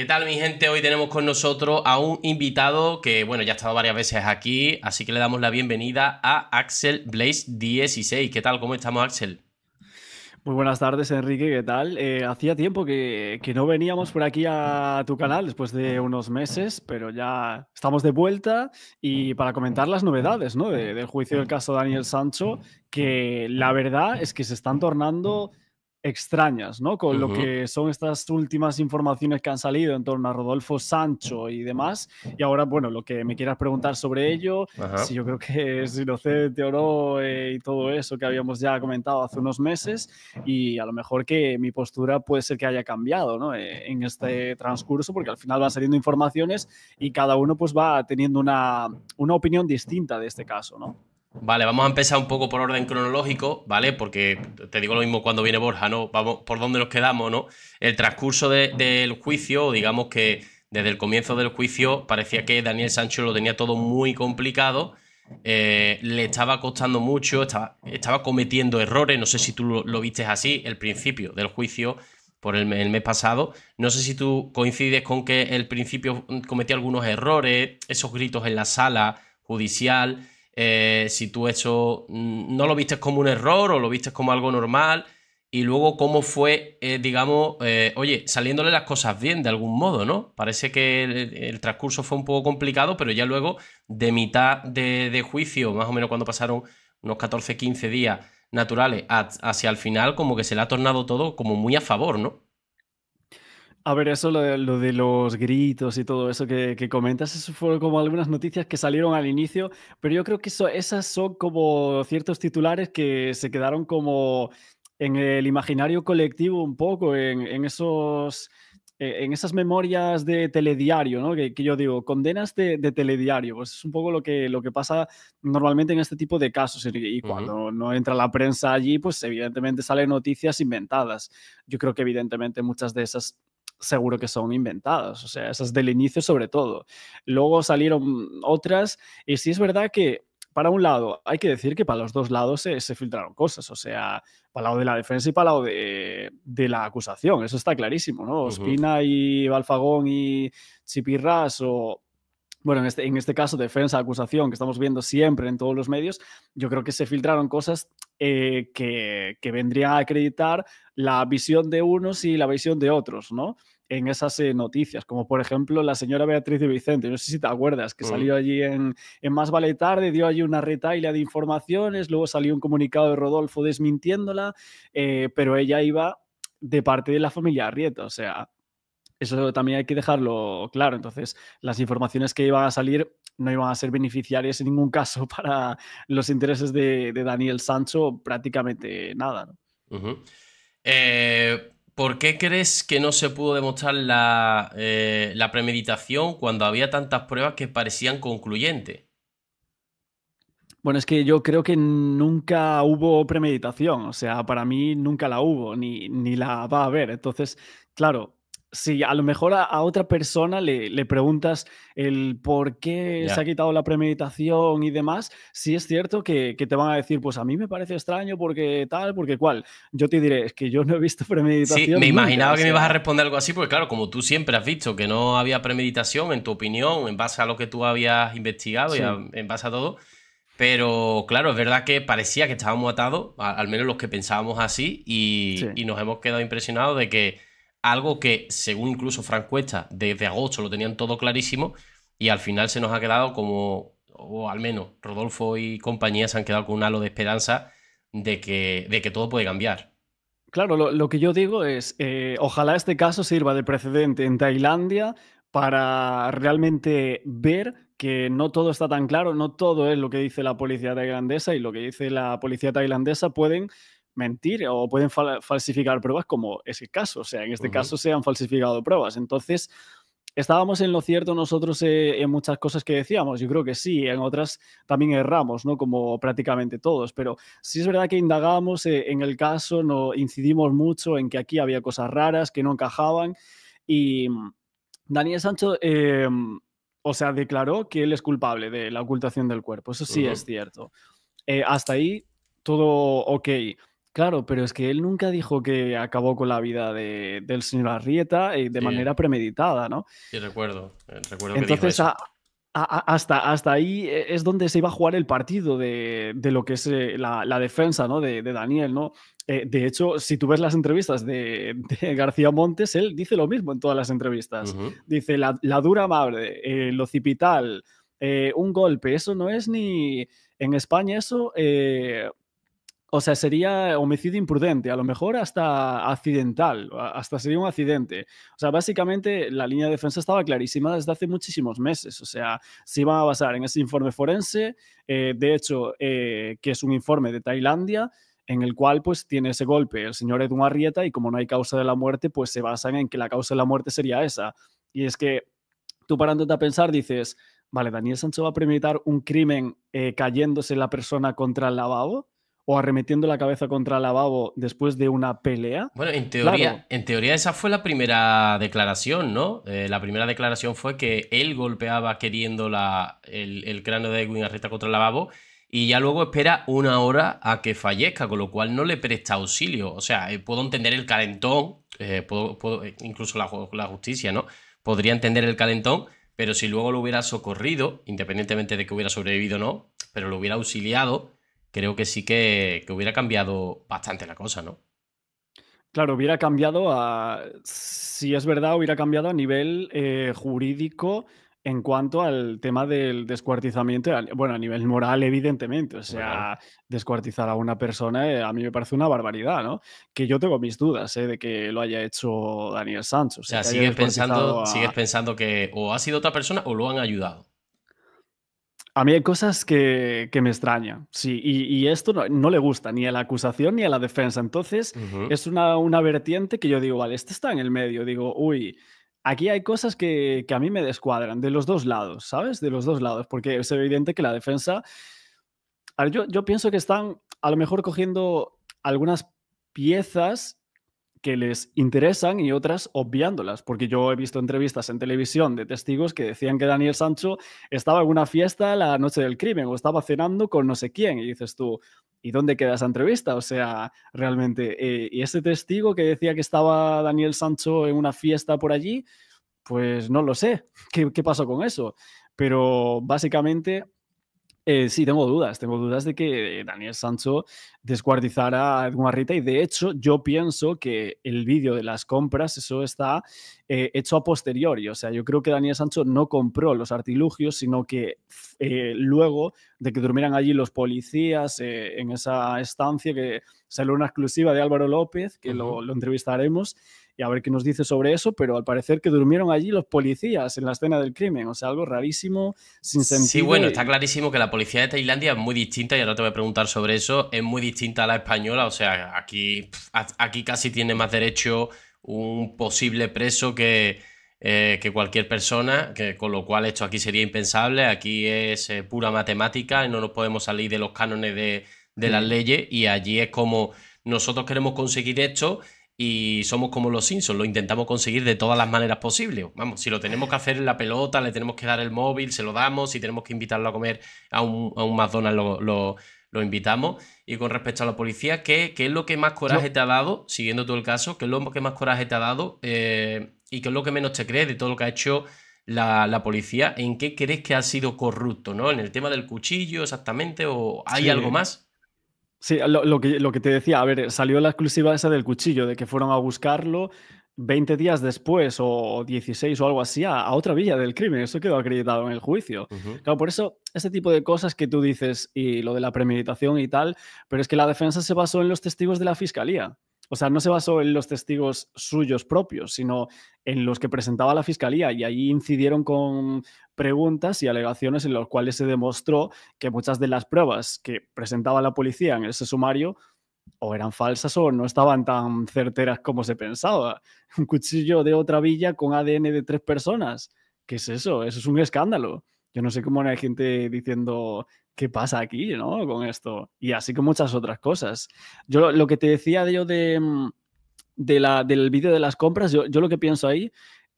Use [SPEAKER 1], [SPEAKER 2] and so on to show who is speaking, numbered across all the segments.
[SPEAKER 1] ¿Qué tal mi gente? Hoy tenemos con nosotros a un invitado que, bueno, ya ha estado varias veces aquí, así que le damos la bienvenida a Axel Blaze 16. ¿Qué tal? ¿Cómo estamos, Axel?
[SPEAKER 2] Muy buenas tardes, Enrique, ¿qué tal? Eh, hacía tiempo que, no veníamos por aquí a tu canal después de unos meses, pero ya estamos de vuelta y para comentar las novedades ¿no? del juicio del caso Daniel Sancho, que la verdad es que se están tornando extrañas, ¿no? Con lo que son estas últimas informaciones que han salido en torno a Rodolfo Sancho y demás. Y ahora, bueno, lo que me quieras preguntar sobre ello, si yo creo que es inocente o no eh, y todo eso que habíamos ya comentado hace unos meses y a lo mejor que mi postura puede ser que haya cambiado, ¿no? Eh, en este transcurso, porque al final van saliendo informaciones y cada uno pues va teniendo una, una opinión distinta de este caso, ¿no?
[SPEAKER 1] Vale, vamos a empezar un poco por orden cronológico, ¿vale? Porque te digo lo mismo cuando viene Borja, ¿no? Vamos por dónde nos quedamos, ¿no? El transcurso del juicio, digamos que desde el comienzo del juicio parecía que Daniel Sancho lo tenía todo muy complicado, eh, le estaba costando mucho, estaba, cometiendo errores, no sé si tú lo, viste así, el principio del juicio por el, el, mes pasado. No sé si tú coincides con que el principio cometía algunos errores, esos gritos en la sala judicial. Eh, si tú eso mm, no lo viste como un error o lo viste como algo normal y luego cómo fue, eh, digamos, eh, oye, saliéndole las cosas bien de algún modo, ¿no? Parece que el, transcurso fue un poco complicado, pero ya luego de mitad de, juicio, más o menos cuando pasaron unos 14, 15 días naturales hacia el final, como que se le ha tornado todo como muy a favor, ¿no?
[SPEAKER 2] A ver, eso lo de, los gritos y todo eso que, comentas, eso fueron como algunas noticias que salieron al inicio, pero yo creo que eso, esas son como ciertos titulares que se quedaron como en el imaginario colectivo un poco, en, esos e, en esas memorias de telediario, ¿no? que, yo digo, condenas de, telediario, pues es un poco lo que, lo que pasa normalmente en este tipo de casos. Y, cuando no entra la prensa allí, pues evidentemente salen noticias inventadas. Yo creo que evidentemente muchas de esas seguro que son inventadas, o sea, esas del inicio sobre todo. Luego salieron otras y sí es verdad que para un lado, hay que decir que para los dos lados se, filtraron cosas, o sea, para el lado de la defensa y para el lado de, la acusación, eso está clarísimo, ¿no? Ospina y Balfagón y Chipirras o bueno, este, en este, caso, defensa, acusación, que estamos viendo siempre en todos los medios, yo creo que se filtraron cosas eh, que, que, vendrían a acreditar la visión de unos y la visión de otros, ¿no? En esas eh, noticias, como por ejemplo la señora Beatriz de Vicente, no sé si te acuerdas, que mm. salió allí en, en, Más Vale Tarde, dio allí una retaila de informaciones, luego salió un comunicado de Rodolfo desmintiéndola, eh, pero ella iba de parte de la familia Arrieta, o sea, eso también hay que dejarlo claro. Entonces, las informaciones que iban a salir no iban a ser beneficiarias en ningún caso para los intereses de, Daniel Sancho, prácticamente
[SPEAKER 1] nada. Eh, ¿Por qué crees que no se pudo demostrar eh, la, premeditación cuando había tantas pruebas que parecían concluyentes?
[SPEAKER 2] Bueno, es que yo creo que nunca hubo premeditación, o sea, para mí nunca la hubo, ni, ni la va a haber. Entonces, claro, si a lo mejor a, otra persona le, preguntas el por qué se ha quitado la premeditación y demás, si es cierto que, te van a decir, pues a mí me parece extraño porque tal, porque cual. Yo te diré, es que yo no he visto premeditación. Sí, me imaginaba que me ibas a
[SPEAKER 1] responder algo así, porque claro, como tú siempre has visto que no había premeditación, en tu opinión, en base a lo que tú habías investigado y en base a todo, pero claro, es verdad que parecía que estábamos atados, al menos los que pensábamos así, y, y nos hemos quedado impresionados de que algo que, según incluso Frank Cuesta, desde agosto lo tenían todo clarísimo y al final se nos ha quedado como, o al menos Rodolfo y compañía se han quedado con un halo de esperanza de que, de que todo puede cambiar.
[SPEAKER 2] Claro, lo, que yo digo es, eh, ojalá este caso sirva de precedente en Tailandia para realmente ver que no todo está tan claro, no todo es lo que dice la policía tailandesa y lo que dice la policía tailandesa pueden mentir o pueden falsificar pruebas como es el caso. O sea, en este caso se han falsificado pruebas. Entonces, estábamos en lo cierto nosotros eh, en muchas cosas que decíamos. Yo creo que sí, en otras también erramos, ¿no? Como prácticamente todos. Pero sí es verdad que indagamos eh, en el caso, no incidimos mucho en que aquí había cosas raras que no encajaban. Y mm, Daniel Sancho. Em, o sea, declaró que él es culpable de la ocultación del cuerpo. Eso sí es cierto. Eh, hasta ahí todo ok. Claro, pero es que él nunca dijo que acabó con la vida del señor Arrieta eh, de manera premeditada, ¿no?
[SPEAKER 1] Sí, recuerdo. Eh, recuerdo Entonces,
[SPEAKER 2] hasta, hasta ahí eh, es donde se iba a jugar el partido de, lo que es la, defensa ¿no? de, Daniel, ¿no? de hecho, si tú ves las entrevistas de, García Montes, él dice lo mismo en todas las entrevistas. Dice, la, dura madre, el lo cipital, un golpe, eso no es ni... En España eso o sea, sería homicidio imprudente, a lo mejor hasta accidental, hasta sería un accidente. O sea, básicamente la línea de defensa estaba clarísima desde hace muchísimos meses. O sea, se iba a basar en ese informe forense, eh, de hecho, eh, que es un informe de Tailandia, en el cual pues tiene ese golpe el señor Edwin Arrieta y como no hay causa de la muerte, pues se basan en que la causa de la muerte sería esa. Y es que tú parándote a pensar dices, vale, Daniel Sancho va a premeditar un crimen eh, cayéndose la persona contra el lavabo o arremetiendo la cabeza contra el lavabo después de una pelea.
[SPEAKER 1] Bueno, en teoría, en teoría esa fue la primera declaración, ¿no? Eh, la primera declaración fue que él golpeaba queriendo la, el, cráneo de Edwin Arrieta contra el lavabo y ya luego espera una hora a que fallezca, con lo cual no le presta auxilio. O sea, eh, puedo entender el calentón, eh, puedo, incluso la, la justicia, ¿no? Podría entender el calentón, pero si luego lo hubiera socorrido, independientemente de que hubiera sobrevivido o no, pero lo hubiera auxiliado, creo que sí que, hubiera cambiado bastante la cosa, ¿no?
[SPEAKER 2] Claro, hubiera cambiado a, si es verdad, hubiera cambiado a nivel eh, jurídico en cuanto al tema del descuartizamiento, bueno, a nivel moral, evidentemente. O sea, descuartizar a una persona eh, a mí me parece una barbaridad, ¿no? Que yo tengo mis dudas eh, de que lo haya hecho Daniel Sancho. O sea, pensando, sigues
[SPEAKER 1] pensando que o ha sido otra persona o lo han ayudado.
[SPEAKER 2] A mí hay cosas que, me extrañan, sí, y, esto no, le gusta ni a la acusación ni a la defensa. Entonces, es una, una, vertiente que yo digo, vale, este está en el medio, digo, uy, aquí hay cosas que, a mí me descuadran, de los dos lados, ¿sabes? De los dos lados, porque es evidente que la defensa, yo, yo pienso que están a lo mejor cogiendo algunas piezas que les interesan y otras obviándolas, porque yo he visto entrevistas en televisión de testigos que decían que Daniel Sancho estaba en una fiesta la noche del crimen o estaba cenando con no sé quién y dices tú, ¿y dónde queda esa entrevista? O sea, realmente, eh, ¿y ese testigo que decía que estaba Daniel Sancho en una fiesta por allí? Pues no lo sé, ¿qué, qué pasó con eso? Pero básicamente eh, sí, tengo dudas. Tengo dudas de que Daniel Sancho descuartizara a Edwin y de hecho yo pienso que el vídeo de las compras, eso está eh, hecho a posteriori. O sea, yo creo que Daniel Sancho no compró los artilugios, sino que eh, luego de que durmieran allí los policías en esa estancia, que salió una exclusiva de Álvaro López, que lo, lo entrevistaremos, y a ver qué nos dice sobre eso, pero al parecer que durmieron allí los policías en la escena del crimen, o sea, algo rarísimo, sin sentido. Sí, bueno, está
[SPEAKER 1] clarísimo que la policía de Tailandia es muy distinta, y ahora te voy a preguntar sobre eso, es muy distinta a la española, o sea, aquí, aquí casi tiene más derecho un posible preso que, eh, que cualquier persona, que, con lo cual esto aquí sería impensable, aquí es eh, pura matemática no nos podemos salir de los cánones de, de las mm. leyes y allí es como nosotros queremos conseguir esto y somos como los Simpsons, lo intentamos conseguir de todas las maneras posibles. Vamos, si lo tenemos que hacer en la pelota, le tenemos que dar el móvil, se lo damos, si tenemos que invitarlo a comer a un, a un McDonald's, lo, lo, invitamos. Y con respecto a la policía, ¿qué, es lo que más coraje te ha dado, siguiendo todo el caso, qué es lo que más coraje te ha dado eh, y qué es lo que menos te crees de todo lo que ha hecho la, policía? ¿En qué crees que ha sido corrupto? ¿no? ¿En el tema del cuchillo exactamente o hay algo más?
[SPEAKER 2] Sí, lo, que, te decía, a ver, salió la exclusiva esa del cuchillo, de que fueron a buscarlo 20 días después o 16 o algo así a, otra villa del crimen. Eso quedó acreditado en el juicio. Claro, por eso ese tipo de cosas que tú dices y lo de la premeditación y tal, pero es que la defensa se basó en los testigos de la fiscalía. O sea, no se basó en los testigos suyos propios, sino en los que presentaba la fiscalía y ahí incidieron con preguntas y alegaciones en las cuales se demostró que muchas de las pruebas que presentaba la policía en ese sumario o eran falsas o no estaban tan certeras como se pensaba. Un cuchillo de otra villa con ADN de tres personas. ¿Qué es eso? Eso es un escándalo. Yo no sé cómo hay gente diciendo qué pasa aquí, ¿no? Con esto. Y así con muchas otras cosas. Yo lo, que te decía de yo mm, de, la, del vídeo de las compras, yo, lo que pienso ahí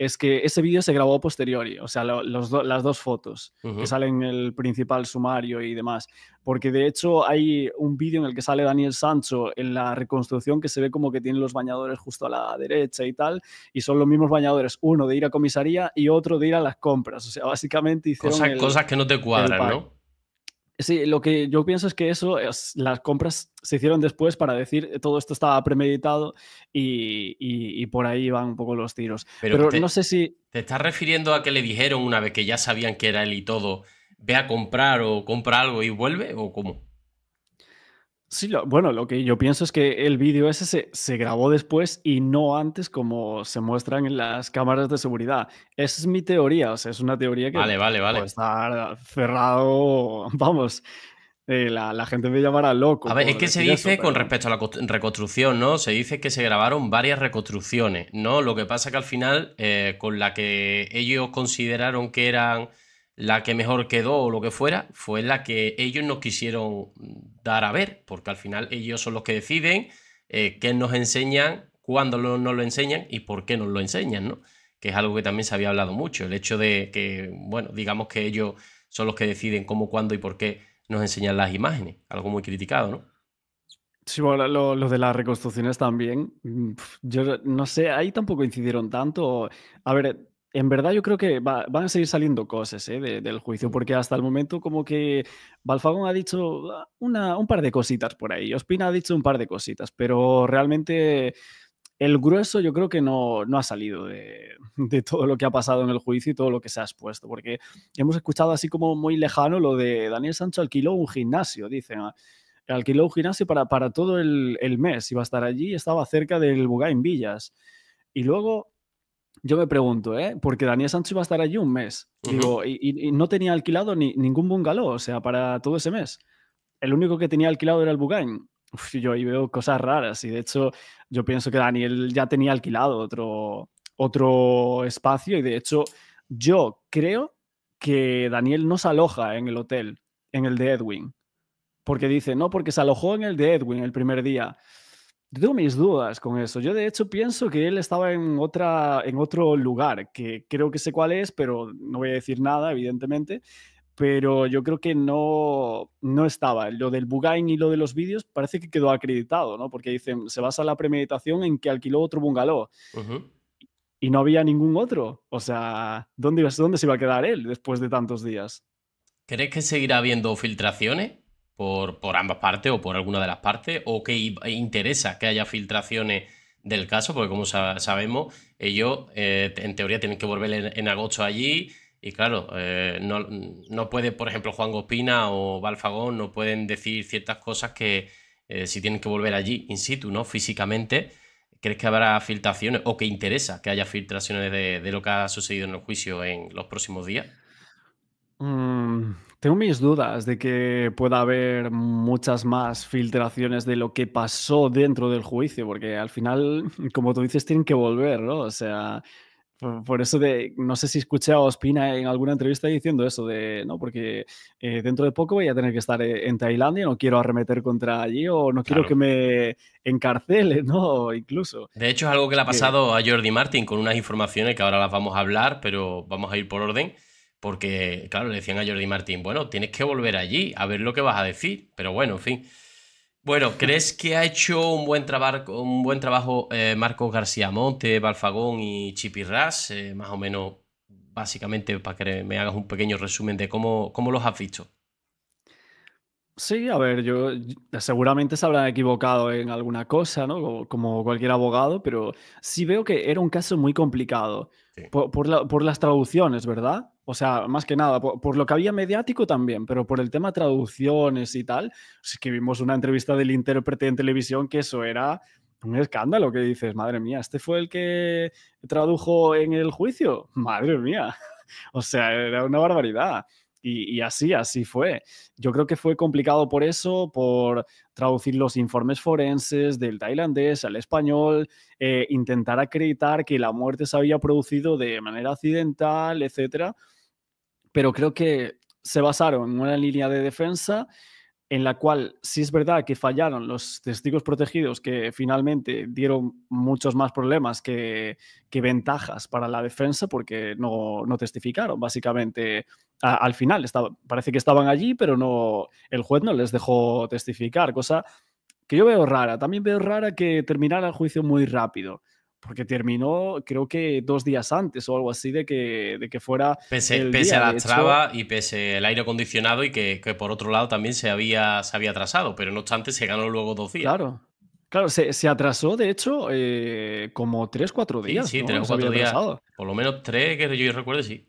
[SPEAKER 2] es que ese vídeo se grabó posteriori, o sea, las dos fotos que salen en el principal sumario y demás. Porque de hecho hay un vídeo en el que sale Daniel Sancho en la reconstrucción que se ve como que tiene los bañadores justo a la derecha y tal, y son los mismos bañadores, uno de ir a comisaría y otro de ir a las compras. O sea, básicamente hicieron. cosas
[SPEAKER 1] que no te cuadran, ¿no?
[SPEAKER 2] Sí, lo que yo pienso es que eso, es, las compras se hicieron después para decir eh, todo esto estaba premeditado y, y, por ahí van un poco los tiros. Pero, no sé si...
[SPEAKER 1] ¿Te estás refiriendo a que le dijeron una vez que ya sabían que era él y todo, ve a comprar o compra algo y vuelve o cómo?
[SPEAKER 2] Sí, bueno, lo que yo pienso es que el vídeo ese se, grabó después y no antes como se muestran en las cámaras de seguridad. Esa es mi teoría, o sea, es una teoría que vale, vale, estar cerrado, vamos, eh, la, gente me llamará loco. A ver, es que se dice con
[SPEAKER 1] respecto a la reconstrucción, ¿no? Se dice que se grabaron varias reconstrucciones, ¿no? Lo que pasa que al final, eh, con la que ellos consideraron que eran la que mejor quedó o lo que fuera, fue la que ellos nos quisieron dar a ver, porque al final ellos son los que deciden eh, qué nos enseñan, cuándo nos lo enseñan y por qué nos lo enseñan, ¿no? Que es algo que también se había hablado mucho, el hecho de que, bueno, digamos que ellos son los que deciden cómo, cuándo y por qué nos enseñan las imágenes, algo muy criticado, ¿no? Sí, bueno, lo,
[SPEAKER 2] de las reconstrucciones también. Mm, yo no sé, ahí tampoco incidieron tanto. A ver, en verdad yo creo que van a seguir saliendo cosas ¿eh? del juicio, mm. porque hasta el momento como que Balfagón ha dicho ah, un par de cositas por ahí, Ospina ha dicho un par de cositas, pero realmente el grueso yo creo que no, ha salido de, todo lo que ha pasado en el juicio y todo lo que se ha expuesto, porque hemos escuchado así como muy lejano lo de Daniel Sancho alquiló un gimnasio, dicen. Ah, alquiló un gimnasio para, para todo el, mes, iba a estar allí, estaba cerca del Bugain Villas. Y luego yo me pregunto, ¿eh? Porque Daniel Sancho iba a estar allí un mes. Digo, y, no tenía alquilado ni, ningún bungalow, o sea, para todo ese mes. El único que tenía alquilado era el Bugain. Uf, yo ahí veo cosas raras y de hecho yo pienso que Daniel ya tenía alquilado otro, otro espacio y de hecho yo creo que Daniel no se aloja en el hotel, en el de Edwin, porque dice, no, porque se alojó en el de Edwin el primer día tengo mis dudas con eso. Yo de hecho pienso que él estaba en, otra, en otro lugar, que creo que sé cuál es, pero no voy a decir nada, evidentemente. Pero yo creo que no, no estaba. Lo del Bugain y lo de los vídeos parece que quedó acreditado, ¿no? Porque dicen, se basa la premeditación en que alquiló otro bungalow. Y no había ningún otro. O sea, ¿dónde, ¿dónde se iba a quedar él después de tantos días?
[SPEAKER 1] ¿Crees que seguirá habiendo filtraciones? por, por ambas partes o por alguna de las partes, o que interesa que haya filtraciones del caso, porque como sabemos, ellos eh, en teoría tienen que volver en, agosto allí. Y claro, eh, no, no, puede, por ejemplo, Juan Gospina o Balfagón no pueden decir ciertas cosas que eh, si tienen que volver allí in situ, ¿no? Físicamente, ¿crees que habrá filtraciones o que interesa que haya filtraciones de, lo que ha sucedido en el juicio en los próximos días?
[SPEAKER 2] Mm, tengo mis dudas de que pueda haber muchas más filtraciones de lo que pasó dentro del juicio, porque al final, como tú dices, tienen que volver, ¿no? O sea, por, eso de, no sé si escuché a Ospina en alguna entrevista diciendo eso, de, no, porque eh, dentro de poco voy a tener que estar eh, en Tailandia, no quiero arremeter contra allí o no quiero que me encarcele ¿no? Incluso.
[SPEAKER 1] De hecho, es algo que le ha pasado a Jordi Martin con unas informaciones que ahora las vamos a hablar, pero vamos a ir por orden. Porque, claro, le decían a Jordi Martín, bueno, tienes que volver allí a ver lo que vas a decir. Pero bueno, en fin. Bueno, ¿crees que ha hecho un buen, trabajo, un buen trabajo eh, Marcos García Monte, Balfagón y Chipirras? Eh, más o menos, básicamente, para que me hagas un pequeño resumen de cómo, cómo los has visto.
[SPEAKER 2] Sí, a ver, yo seguramente se habrán equivocado en alguna cosa, ¿no? Como cualquier abogado, pero sí veo que era un caso muy complicado por, las traducciones, ¿verdad? O sea, más que nada, por, lo que había mediático también, pero por el tema traducciones y tal, es que vimos una entrevista del intérprete en televisión que eso era un escándalo, que dices, madre mía, ¿este fue el que tradujo en el juicio? Madre mía. O sea, era una barbaridad. Y, así, así fue. Yo creo que fue complicado por eso, por traducir los informes forenses del tailandés al español, eh, intentar acreditar que la muerte se había producido de manera accidental, etc. Pero creo que se basaron en una línea de defensa en la cual sí es verdad que fallaron los testigos protegidos, que finalmente dieron muchos más problemas que, ventajas para la defensa, porque no, testificaron, básicamente. al final, estaba, parece que estaban allí, pero no el juez no les dejó testificar, cosa que yo veo rara. También veo rara que terminara el juicio muy rápido porque terminó creo que dos días antes o algo así de que, de que fuera. Pese, a la traba
[SPEAKER 1] y pese el aire acondicionado y que, que, por otro lado también se había, se había atrasado, pero no obstante se ganó luego dos días.
[SPEAKER 2] Claro. Claro, se, se atrasó, de hecho, eh, como tres, cuatro días. Sí, tres o cuatro días. Por
[SPEAKER 1] lo menos tres, que yo recuerdo, sí.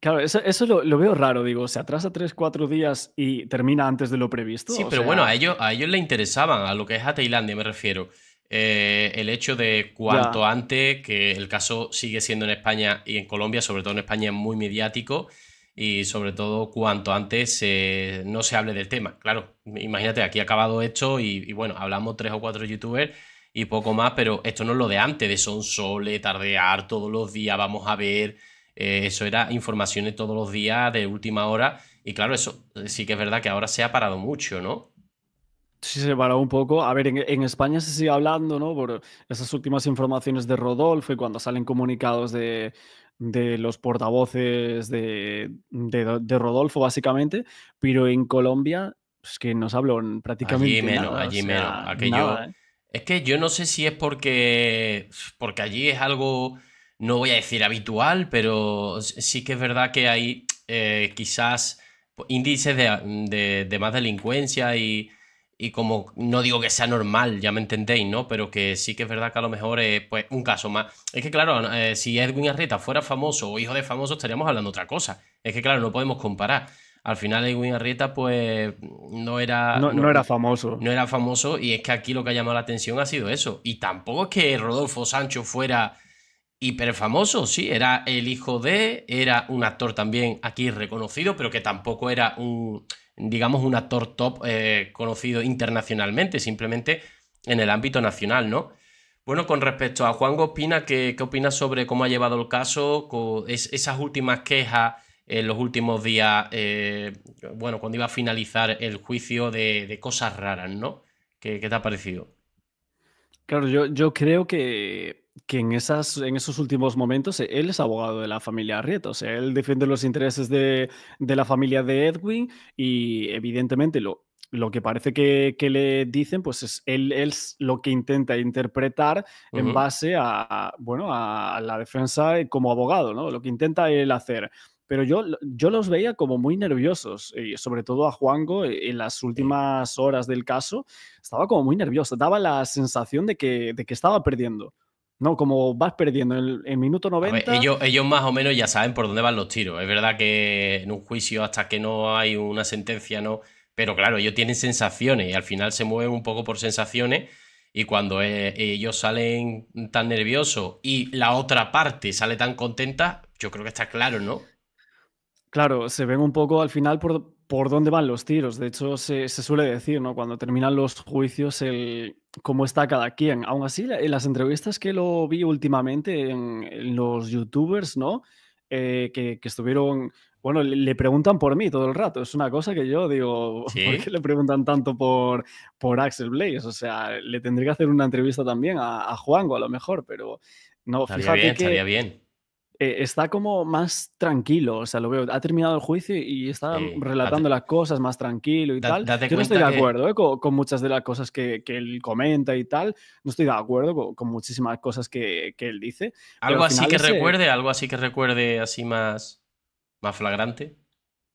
[SPEAKER 2] Claro, eso, eso lo, veo raro, digo, se atrasa tres cuatro días y termina antes de lo previsto. Sí, pero bueno, a
[SPEAKER 1] ellos, a ellos le interesaban, a lo que es a Tailandia me refiero. Eh, el hecho de cuanto antes, que el caso sigue siendo en España y en Colombia, sobre todo en España, muy mediático y sobre todo cuanto antes no se hable del tema. Claro, imagínate, aquí ha acabado esto y, bueno, hablamos tres o cuatro youtubers y poco más, pero esto no es lo de antes, de son sole, tardear todos los días, vamos a ver, eh, eso era informaciones todos los días de última hora y claro, eso sí que es verdad que ahora se ha parado mucho, ¿no?
[SPEAKER 2] Sí, se paró un poco. A ver, en, España se sigue hablando, ¿no? Por esas últimas informaciones de Rodolfo y cuando salen comunicados de, de los portavoces de, Rodolfo, básicamente. Pero en Colombia, pues que nos hablan prácticamente. Allí menos, allí menos. ¿eh?
[SPEAKER 1] Es que yo no sé si es porque, porque allí es algo, no voy a decir habitual, pero sí que es verdad que hay eh, quizás pues, índices de más delincuencia y y como no digo que sea normal, ya me entendéis, ¿no? Pero que sí que es verdad que a lo mejor es pues, un caso más. Es que claro, eh, si Edwin Arrieta fuera famoso o hijo de famoso estaríamos hablando otra cosa. Es que claro, no podemos comparar. Al final Edwin Arrieta pues no era... No, no, era famoso. No era famoso y es que aquí lo que ha llamado la atención ha sido eso. Y tampoco es que Rodolfo Sancho fuera hiperfamoso. sí, era el hijo de, era un actor también aquí reconocido, pero que tampoco era un digamos, un actor top eh, conocido internacionalmente, simplemente en el ámbito nacional, ¿no? Bueno, con respecto a Juan Gospina, ¿qué, opinas sobre cómo ha llevado el caso? Con esas últimas quejas en los últimos días, eh, bueno, cuando iba a finalizar el juicio de, cosas raras, ¿no? ¿Qué, te ha parecido?
[SPEAKER 2] Claro, yo, yo creo que que en, esas, en esos últimos momentos eh, él es abogado de la familia Arrieta, o sea, él defiende los intereses de, de la familia de Edwin y evidentemente lo, lo que parece que, que, le dicen, pues es él, es lo que intenta interpretar en base a, bueno, a la defensa eh, como abogado, ¿no? Lo que intenta él hacer pero yo, yo los veía como muy nerviosos, y eh, sobre todo a Juango en las últimas horas del caso, estaba como muy nervioso, daba la sensación de que, de que estaba perdiendo. ¿no? Como vas perdiendo el, minuto 90. ellos,
[SPEAKER 1] ellos más o menos ya saben por dónde van los tiros. Es verdad que en un juicio, hasta que no hay una sentencia, no. Pero claro, ellos tienen sensaciones y al final se mueven un poco por sensaciones. Y cuando eh, ellos salen tan nerviosos y la otra parte sale tan contenta, yo creo que está claro, ¿no?
[SPEAKER 2] Claro, se ven un poco al final por, por dónde van los tiros. De hecho, se, suele decir, ¿no? Cuando terminan los juicios, el cómo está cada quien. Aún así, en las entrevistas que lo vi últimamente en, los youtubers, ¿no? Eh, que, estuvieron. Bueno, le, preguntan por mí todo el rato. Es una cosa que yo digo, ¿por qué le preguntan tanto por, por Axel Blaze? O sea, le tendría que hacer una entrevista también a, a o a lo mejor, pero no, estaría fíjate bien, que. Estaría bien. Eh, está como más tranquilo, o sea, lo veo, ha terminado el juicio y está relatando las cosas más tranquilo y tal. Yo no estoy de acuerdo eh, con, muchas de las cosas que, él comenta y tal, no estoy de acuerdo con, muchísimas cosas que, él dice. Algo así que recuerde, algo
[SPEAKER 1] así que recuerde así más, más flagrante.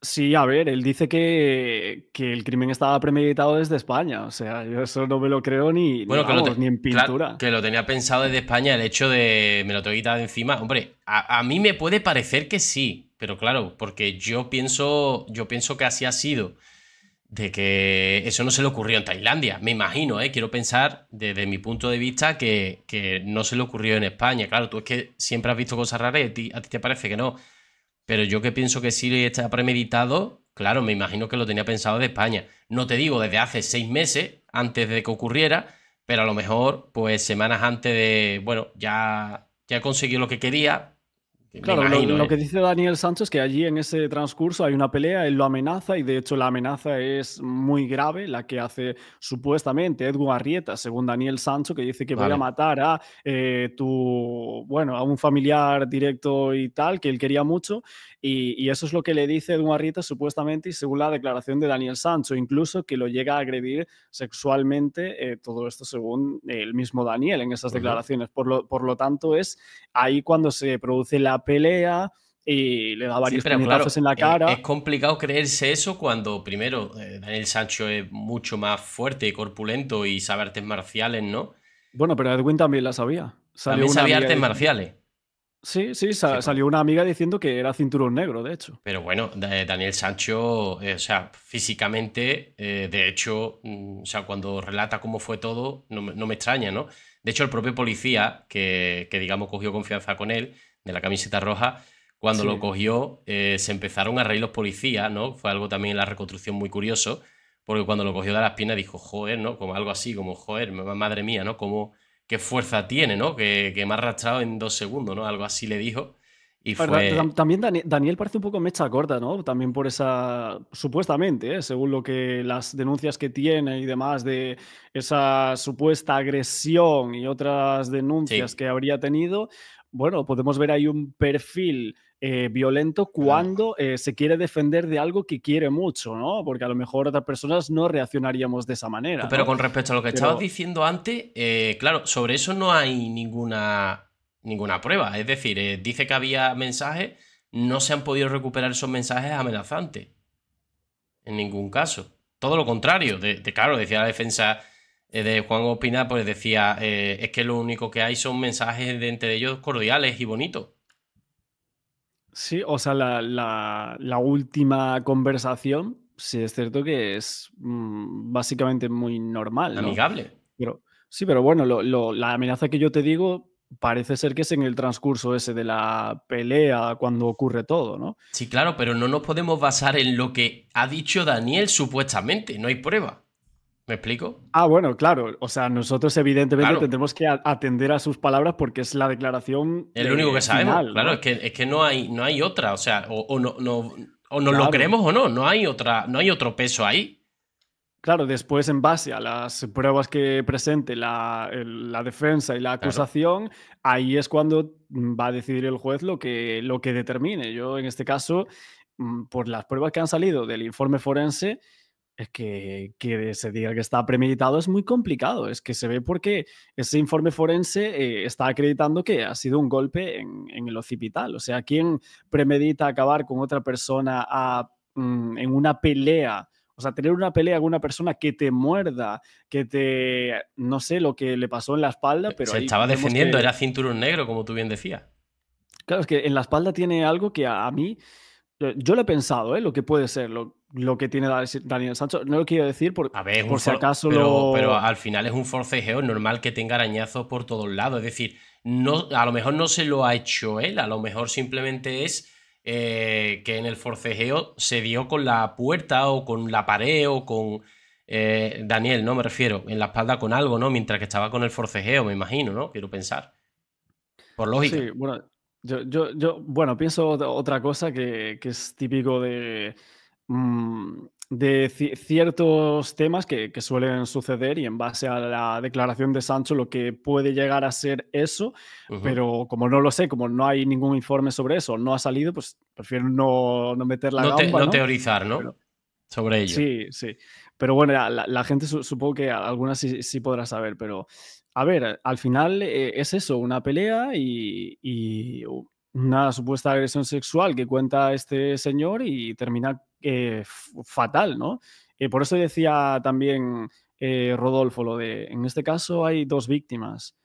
[SPEAKER 2] Sí, a ver, él dice que, que, el crimen estaba premeditado desde España. O sea, yo eso no me lo creo ni, ni en pintura.
[SPEAKER 1] que lo tenía pensado desde España, el hecho de me lo tengo quitado encima. Hombre, a, mí me puede parecer que sí, pero claro, porque yo pienso, yo pienso que así ha sido. De que eso no se le ocurrió en Tailandia, me imagino, ¿eh? Quiero pensar desde mi punto de vista que, que no se le ocurrió en España. Claro, tú es que siempre has visto cosas raras y a ti te parece que no. Pero yo que pienso que sí está premeditado, claro, me imagino que lo tenía pensado de España. No te digo desde hace seis meses, antes de que ocurriera, pero a lo mejor, pues semanas antes de, bueno, ya, ya lo que quería, Claro, lo, ¿eh? que
[SPEAKER 2] dice Daniel Sancho es que allí en ese transcurso hay una pelea, él lo amenaza y de hecho la amenaza es muy grave, la que hace supuestamente Edwin Arrieta, según Daniel Sancho, que dice que va voy a matar a eh, tu, bueno, a un familiar directo y tal, que él quería mucho, y, eso es lo que le dice Arrieta, supuestamente y según la declaración de Daniel Sancho, incluso que lo llega a agredir sexualmente, eh, todo esto según el mismo Daniel en esas declaraciones. Por lo, por lo tanto, es ahí cuando se produce la pelea y le da varios sí, en la eh, cara. Es,
[SPEAKER 1] complicado creerse eso cuando, primero, eh, Daniel Sancho es mucho más fuerte y corpulento y sabe artes marciales, ¿no?
[SPEAKER 2] Bueno, pero Edwin también la sabía. también sabía artes marciales. Sí, sí, salió una amiga diciendo que era cinturón negro, de hecho.
[SPEAKER 1] Pero bueno, eh, Daniel Sancho, eh, o sea, físicamente, eh, de hecho, mm, o sea, cuando relata cómo fue todo, no, me extraña, ¿no? De hecho, el propio policía, que, digamos cogió confianza con él, de la camiseta roja, cuando lo cogió, se empezaron a reír los policías, ¿no? Fue algo también en la reconstrucción muy curioso, porque cuando lo cogió de las piernas dijo, joder, ¿no? Como algo así, como, joder, madre mía, ¿no? Como qué fuerza tiene, ¿no? Que, que me ha rachado en dos segundos, ¿no? Algo así le dijo. Y También
[SPEAKER 2] Daniel parece un poco mecha corta, ¿no? También por esa, supuestamente, ¿eh? según lo que las denuncias que tiene y demás de esa supuesta agresión y otras denuncias que habría tenido, bueno, podemos ver ahí un perfil eh, violento cuando eh, se quiere defender de algo que quiere mucho, ¿no? Porque a lo mejor otras personas no reaccionaríamos de esa manera. Pero con respecto a lo que estabas
[SPEAKER 1] diciendo antes, eh, claro, sobre eso no hay ninguna, ninguna prueba. Es decir, dice que había mensajes, no se han podido recuperar esos mensajes amenazantes. En ningún caso. Todo lo contrario. De, claro, decía la defensa de Juan Opina, pues decía, es que lo único que hay son mensajes de entre ellos cordiales y bonitos.
[SPEAKER 2] Sí, o sea, la, última conversación, sí es cierto que es mm, básicamente muy normal. Amigable. Pero, sí, pero bueno, lo, la amenaza que yo te digo parece ser que es en el transcurso ese de la pelea cuando ocurre todo, ¿no?
[SPEAKER 1] Sí, claro, pero no nos podemos basar en lo que ha dicho Daniel supuestamente, no hay prueba. ¿Me explico?
[SPEAKER 2] Ah, bueno, claro. O sea, nosotros evidentemente tendremos que atender a sus palabras porque es la declaración. El único que sabemos. Claro, es que,
[SPEAKER 1] es que no, hay, no hay otra. O sea, o, no, no, o nos lo creemos o no. No hay, otra, no hay otro peso ahí.
[SPEAKER 2] Claro, después en base a las pruebas que presente la, la defensa y la acusación, ahí es cuando va a decidir el juez lo que, lo que determine. Yo en este caso, mm, por las pruebas que han salido del informe forense, es que, se diga que está premeditado es muy complicado. Es que se ve porque ese informe forense eh, está acreditando que ha sido un golpe en, el occipital. O sea, ¿quién premedita acabar con otra persona mm, en una pelea? O sea, tener una pelea con una persona que te muerda, que te. No sé lo que
[SPEAKER 1] le pasó en la espalda, pero. Se estaba defendiendo, era cinturón negro, como tú bien decías.
[SPEAKER 2] Claro, es que en la espalda tiene algo que a, mí. Yo lo he pensado, ¿eh? Lo que puede ser. Lo, lo que tiene Daniel Sancho. No lo quiero decir por, por si acaso pero, pero, al
[SPEAKER 1] final es un forcejeo normal que tenga arañazos por todos lados. Es decir, no, a lo mejor no se lo ha hecho él, a lo mejor simplemente es eh, que en el forcejeo se dio con la puerta o con la pared o con... Eh, Daniel, ¿no? Me refiero, en la espalda con algo, ¿no? Mientras que estaba con el forcejeo, me imagino, ¿no? Quiero pensar. Por lógica. Sí,
[SPEAKER 2] bueno, yo, bueno, pienso otra cosa que es típico de Mm, de ciertos temas que, suelen suceder y en base a la declaración de Sancho lo que puede llegar a ser eso, pero como no lo sé, como no hay ningún informe sobre eso, no ha salido, pues prefiero no, no meter la gamba, no, teorizar,
[SPEAKER 1] ¿no? sobre ello.
[SPEAKER 2] Sí, sí. Pero bueno, la, gente supongo que algunas sí, podrá saber, pero a ver, al final eh, es eso, una pelea y una supuesta agresión sexual que cuenta este señor y termina eh, fatal, ¿no? Eh, por eso decía también eh, Rodolfo lo de, en este caso hay dos víctimas.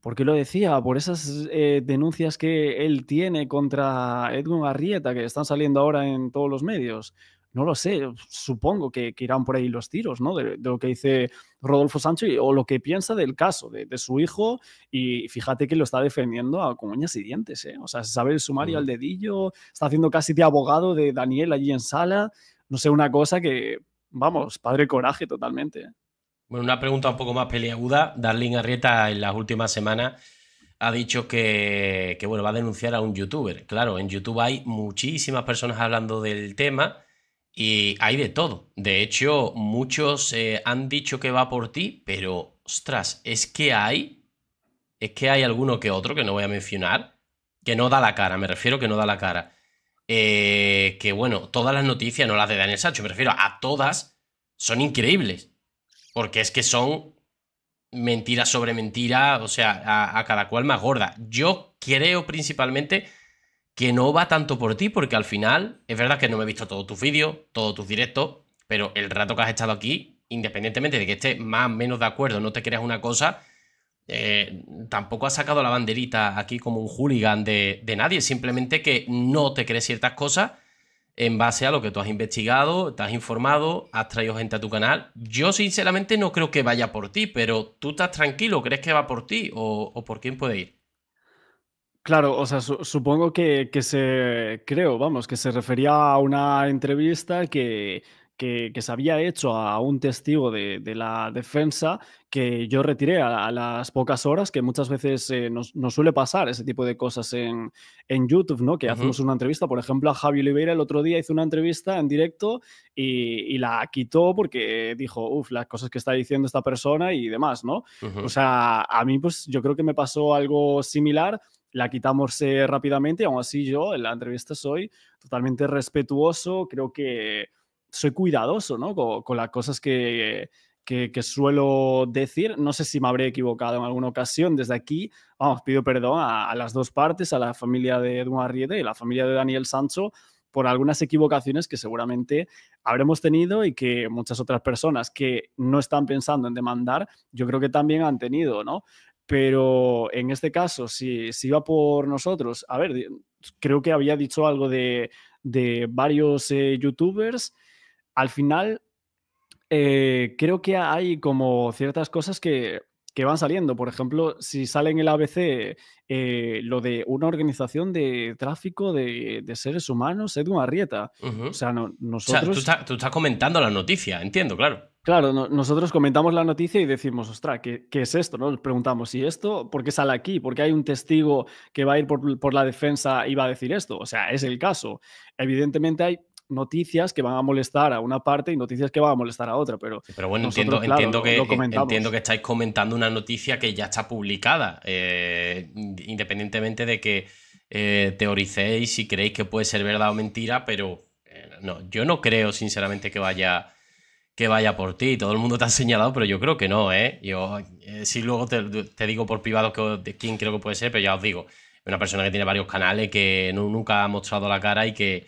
[SPEAKER 2] ¿Por qué lo decía? Por esas denuncias que él tiene contra Edwin Arrieta, que están saliendo ahora en todos los medios no lo sé, supongo que, irán por ahí los tiros, ¿no? De, lo que dice Rodolfo Sánchez o lo que piensa del caso de, su hijo y fíjate que lo está defendiendo a, con uñas y dientes, ¿eh? O sea, se sabe el sumario mm. al dedillo, está haciendo casi de abogado de Daniel allí en sala, no sé, una cosa que, vamos, padre coraje totalmente. ¿eh?
[SPEAKER 1] Bueno, una pregunta un poco más peleaguda. Darlene Arrieta en las últimas semanas ha dicho que, que, bueno, va a denunciar a un youtuber. Claro, en YouTube hay muchísimas personas hablando del tema y hay de todo. De hecho, muchos eh, han dicho que va por ti, pero ostras, es que hay. Es que hay alguno que otro que no voy a mencionar. Que no da la cara, me refiero que no da la cara. Eh, que bueno, todas las noticias, no las de Daniel Sancho, me refiero a todas, son increíbles. Porque es que son mentira sobre mentira, o sea, a, a cada cual más gorda. Yo creo principalmente que no va tanto por ti, porque al final, es verdad que no me he visto todos tus vídeos, todos tus directos, pero el rato que has estado aquí, independientemente de que estés más o menos de acuerdo, no te creas una cosa, eh, tampoco has sacado la banderita aquí como un hooligan de, nadie, simplemente que no te crees ciertas cosas en base a lo que tú has investigado, te has informado, has traído gente a tu canal. Yo sinceramente no creo que vaya por ti, pero tú estás tranquilo, crees que va por ti o por quién puede ir.
[SPEAKER 2] Claro, o sea, supongo que, se, creo, vamos, que se refería a una entrevista que, que, se había hecho a un testigo de, la defensa que yo retiré a, las pocas horas, que muchas veces eh, nos, suele pasar ese tipo de cosas en, YouTube, ¿no? Que hacemos una entrevista, por ejemplo, a Javi Oliveira el otro día hizo una entrevista en directo y, la quitó porque dijo, uff, las cosas que está diciendo esta persona y demás, ¿no? O sea, a mí pues yo creo que me pasó algo similar la quitamos eh, rápidamente. Aún así, yo en la entrevista soy totalmente respetuoso, creo que soy cuidadoso ¿no? con, las cosas que, que, suelo decir. No sé si me habré equivocado en alguna ocasión. Desde aquí, vamos, pido perdón a, las dos partes, a la familia de Edwin Arriete y a la familia de Daniel Sancho por algunas equivocaciones que seguramente habremos tenido y que muchas otras personas que no están pensando en demandar, yo creo que también han tenido, ¿no? pero en este caso, si, si iba por nosotros, a ver, creo que había dicho algo de, varios eh, youtubers, al final eh, creo que hay como ciertas cosas que, van saliendo. Por ejemplo, si sale en el ABC eh, lo de una organización de tráfico de, seres humanos, Edwin Arrieta. O sea,
[SPEAKER 1] nosotros... tú estás comentando la noticia, entiendo, claro.
[SPEAKER 2] Claro, nosotros comentamos la noticia y decimos, ostra, ¿qué, es esto? Nos preguntamos, ¿y esto por qué sale aquí? ¿Por qué hay un testigo que va a ir por, la defensa y va a decir esto? O sea, es el caso. Evidentemente hay noticias que van a molestar a una parte y noticias que van a molestar a otra, pero... Pero bueno, entiendo, que,
[SPEAKER 1] estáis comentando una noticia que ya está publicada, eh, independientemente de que eh, teoricéis y creéis que puede ser verdad o mentira, pero eh, no, yo no creo sinceramente que vaya que vaya por ti. Todo el mundo te ha señalado, pero yo creo que no, ¿eh? Yo, eh, si luego te, digo por privado de quién creo que puede ser, pero ya os digo, una persona que tiene varios canales, que nunca ha mostrado la cara y que,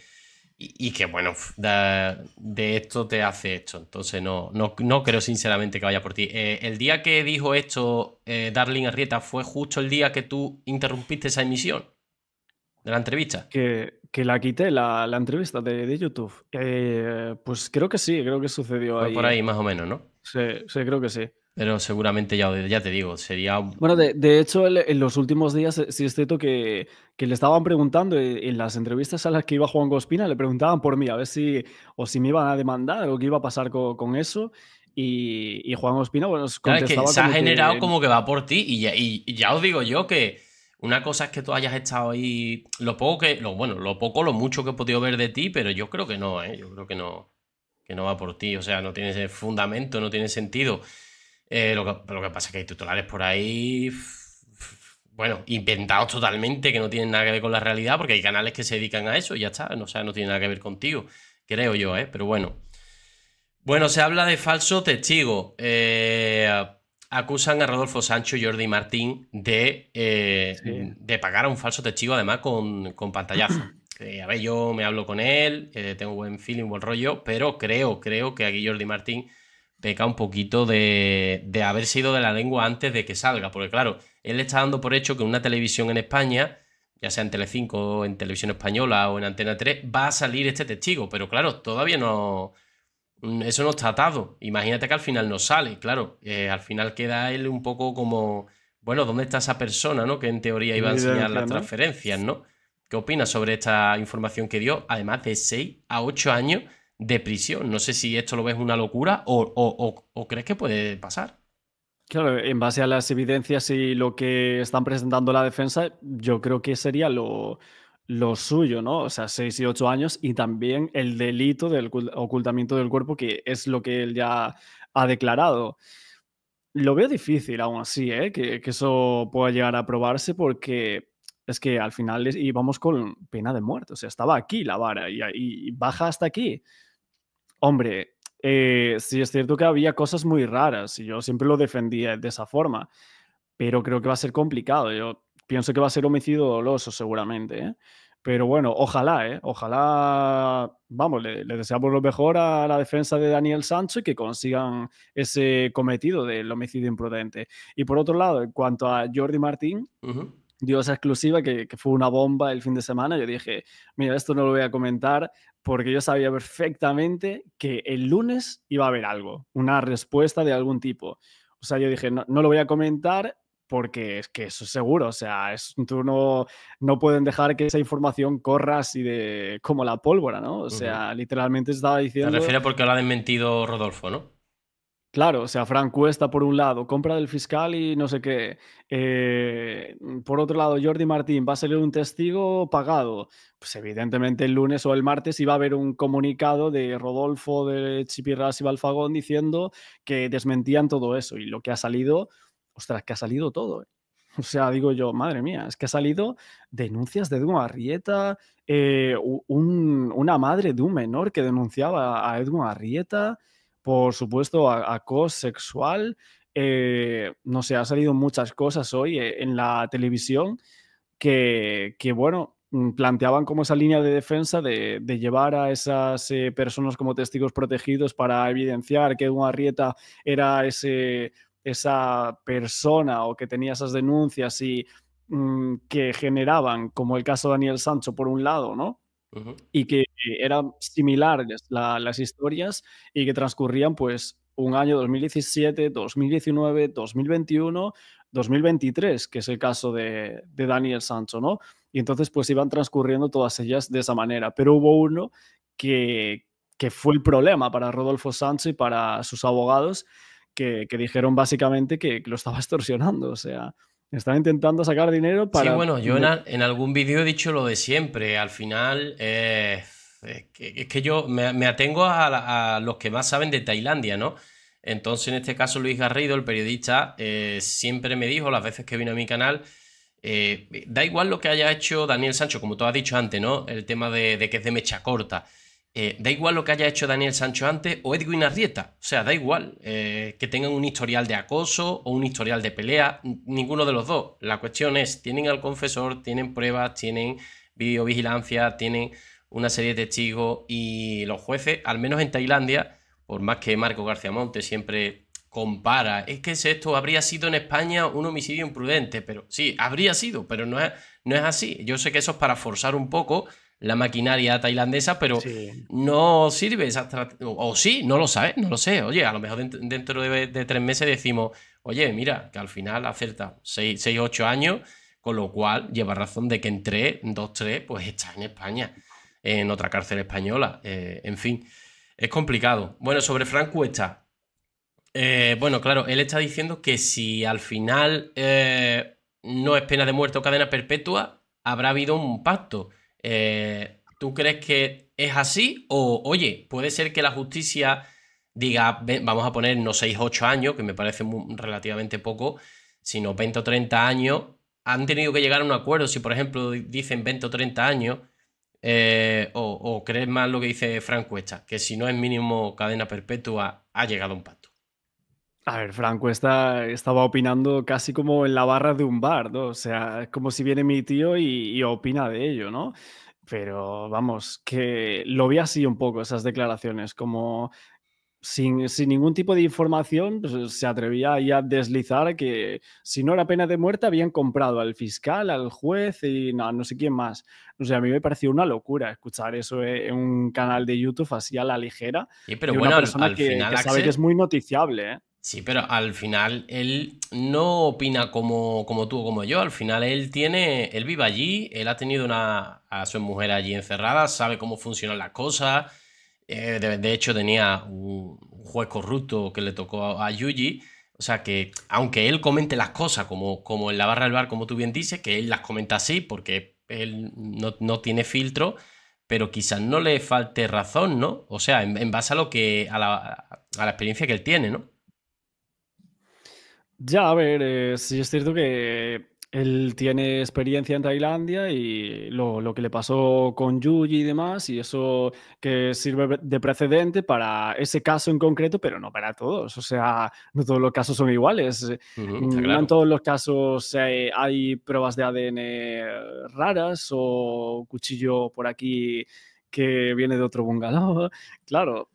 [SPEAKER 1] y, que bueno, de, esto te hace esto. Entonces, no, no, creo sinceramente que vaya por ti. Eh, el día que dijo esto eh, Darling Arrieta fue justo el día que tú interrumpiste esa emisión. De la
[SPEAKER 2] entrevista. Que, que la quité, la, la entrevista de, de YouTube. Eh, pues creo que sí, creo que sucedió ahí. Por ahí, más
[SPEAKER 1] o menos, ¿no? Sí, creo que sí. Pero seguramente ya, ya te digo, sería. Bueno,
[SPEAKER 2] de, de hecho, en los últimos días eh, sí es cierto que, que le estaban preguntando eh, en las entrevistas a las que iba Juan Gospina, le preguntaban por mí, a ver si o si me iban a demandar o qué iba a pasar con, con eso. Y, y, Juan Gospina bueno, pues, contestaba es que se ha generado como que va
[SPEAKER 1] por ti. Y ya, y ya os digo yo que una cosa es que tú hayas estado ahí, lo poco que, lo, bueno, lo poco, lo mucho que he podido ver de ti, pero yo creo que no, ¿eh? yo creo que no, que no va por ti, o sea, no tiene ese fundamento, no tiene sentido. Eh, lo, que, pasa es que hay tutoriales por ahí, bueno, inventados totalmente, que no tienen nada que ver con la realidad, porque hay canales que se dedican a eso y ya está, o sea, no tiene nada que ver contigo, creo yo, ¿eh? pero bueno. Bueno, se habla de falso testigo. Eh, acusan a Rodolfo Sancho y Jordi Martín de, eh, de pagar a un falso testigo, además con, con pantallazo. Eh, a ver, yo me hablo con él, eh, tengo buen feeling, buen rollo, pero creo, creo que aquí Jordi Martín peca un poquito de, de haber sido de la lengua antes de que salga, porque claro, él le está dando por hecho que una televisión en España, ya sea en Telecinco, en Televisión Española o en Antena 3, va a salir este testigo, pero claro, todavía no Mm, eso no está atado. Imagínate que al final no sale, claro. Eh, al final queda él un poco como, bueno, ¿dónde está esa persona, no? Que en teoría iba a enseñar las transferencias, ¿no? ¿Qué opinas sobre esta información que dio? Además de seis a 8 años de prisión. No sé si esto lo ves una locura o crees que puede pasar.
[SPEAKER 2] Claro, en base a las evidencias y lo que están presentando la defensa, yo creo que sería lo, lo suyo, ¿no? O sea, 6 y 8 años y también el delito del ocultamiento del cuerpo, que es lo que él ya ha declarado. Lo veo difícil aún así, ¿eh? que, eso pueda llegar a probarse porque es que al final íbamos con pena de muerte. O sea, estaba aquí la vara y, baja hasta aquí. Hombre, eh, sí es cierto que había cosas muy raras y yo siempre lo defendía de esa forma, pero creo que va a ser complicado. Yo Pienso que va a ser homicidio doloso seguramente, ¿eh? Pero bueno, ojalá, ¿eh? Ojalá, vamos, le, deseamos lo mejor a la defensa de Daniel Sancho y que consigan ese cometido del homicidio imprudente. Y por otro lado, en cuanto a Jordi Martín, dio esa exclusiva que, fue una bomba el fin de semana. Yo dije, mira, esto no lo voy a comentar porque yo sabía perfectamente que el lunes iba a haber algo, una respuesta de algún tipo. O sea, yo dije, no lo voy a comentar porque es que eso es seguro, o sea, es, tú no, no pueden dejar que esa información corra así de como la pólvora, ¿no? O sea, literalmente estaba diciendo... Te refieres
[SPEAKER 1] porque lo ha desmentido Rodolfo, ¿no?
[SPEAKER 2] Claro, o sea, Frank Cuesta por un lado, compra del fiscal y no sé qué. Eh, por otro lado, Jordi Martín va a salir un testigo pagado. Pues evidentemente el lunes o el martes iba a haber un comunicado de Rodolfo, de Chipirras y Balfagón diciendo que desmentían todo eso. Y lo que ha salido, ostras, que ha salido todo. ¿eh? O sea, digo yo, madre mía, es que ha salido denuncias de Edwin Arrieta, eh, una madre de un menor que denunciaba a Edwin Arrieta, por supuesto, acoso sexual. Eh, no sé, ha salido muchas cosas hoy en la televisión que, bueno, mm, planteaban como esa línea de defensa de, de llevar a esas personas como testigos protegidos para evidenciar que Edwin Arrieta era ese esa persona o que tenía esas denuncias y mm, que generaban, como el caso Daniel Sancho, por un lado, ¿no? Y que eran similares las historias y que transcurrían pues un año 2017, 2019, 2021, 2023, que es el caso de, Daniel Sancho, ¿no? Y entonces pues iban transcurriendo todas ellas de esa manera, pero hubo uno que, que fue el problema para Rodolfo Sancho y para sus abogados, que, dijeron básicamente que lo estaba extorsionando, o sea, estaba intentando sacar dinero para... Sí, bueno, yo
[SPEAKER 1] en, algún vídeo he dicho lo de siempre, al final... Eh, es, que, yo me, atengo a, los que más saben de Tailandia, ¿no? Entonces, en este caso, Luis Garrido, el periodista, eh, siempre me dijo las veces que vino a mi canal, eh, da igual lo que haya hecho Daniel Sancho, como tú has dicho antes, ¿no? El tema de que es de mecha corta. Eh, da igual lo que haya hecho Daniel Sancho antes o Edwin Arrieta. O sea, da igual eh, que tengan un historial de acoso o un historial de pelea, ninguno de los dos. La cuestión es, tienen al confesor, tienen pruebas, tienen videovigilancia, tienen una serie de testigos y los jueces, al menos en Tailandia, por más que Marco García Monte siempre compara, es que esto habría sido en España un homicidio imprudente, pero sí, habría sido, pero no no es así. Yo sé que eso es para forzar un poco la maquinaria tailandesa, pero no sirve esa o, o, sí, no lo sabes, no lo sé. Oye, a lo mejor dentro de, tres meses decimos, oye, mira, que al final acerta 6, 8 años, con lo cual lleva razón de que en tres Dos, tres, pues está en España, en otra cárcel española, eh, en fin, es complicado. Bueno, sobre Frank Cuesta, eh, bueno, claro, él está diciendo que si al final eh, no es pena de muerte o cadena perpetua, habrá habido un pacto. Eh, ¿Tú crees que es así? O, oye, puede ser que la justicia diga, vamos a poner no 6, 8 años, que me parece relativamente poco, sino 20 o 30 años, han tenido que llegar a un acuerdo. Si, por ejemplo, dicen 20 o 30 años, eh, o, o crees más lo que dice Frank Cuesta, que si no es mínimo cadena perpetua, ha llegado un pacto.
[SPEAKER 2] A ver, Franco estaba opinando casi como en la barra de un bar, ¿no? O sea, es como si viene mi tío y, opina de ello, ¿no? Pero vamos, que lo vi así un poco, esas declaraciones, como sin, ningún tipo de información, pues, se atrevía ahí a deslizar que si no era pena de muerte, habían comprado al fiscal, al juez y no, no sé quién más. O sea, a mí me pareció una locura escuchar eso eh, en un canal de YouTube así a la ligera. pero bueno, una persona que, sabe que es muy noticiable. ¿eh?
[SPEAKER 1] Sí, pero al final él no opina como, como tú o como yo. Al final él tiene. Él vive allí, él ha tenido una, a su mujer allí encerrada, sabe cómo funcionan las cosas. Eh, de, hecho, tenía un, juez corrupto que le tocó a, Yuji. O sea que, aunque él comente las cosas como, como en la barra del bar, como tú bien dices, que él las comenta así porque él no, tiene filtro, pero quizás no le falte razón, ¿no? O sea, en, base a lo que. A la, a la experiencia que él tiene, ¿no?
[SPEAKER 2] Ya, a ver, eh, sí es cierto que él tiene experiencia en Tailandia y lo, que le pasó con Yuji y demás, y eso que sirve de precedente para ese caso en concreto, pero no para todos. O sea, no todos los casos son iguales.
[SPEAKER 1] Mm, no en
[SPEAKER 2] todos los casos hay, pruebas de ADN raras o cuchillo por aquí que viene de otro bungalow. Claro,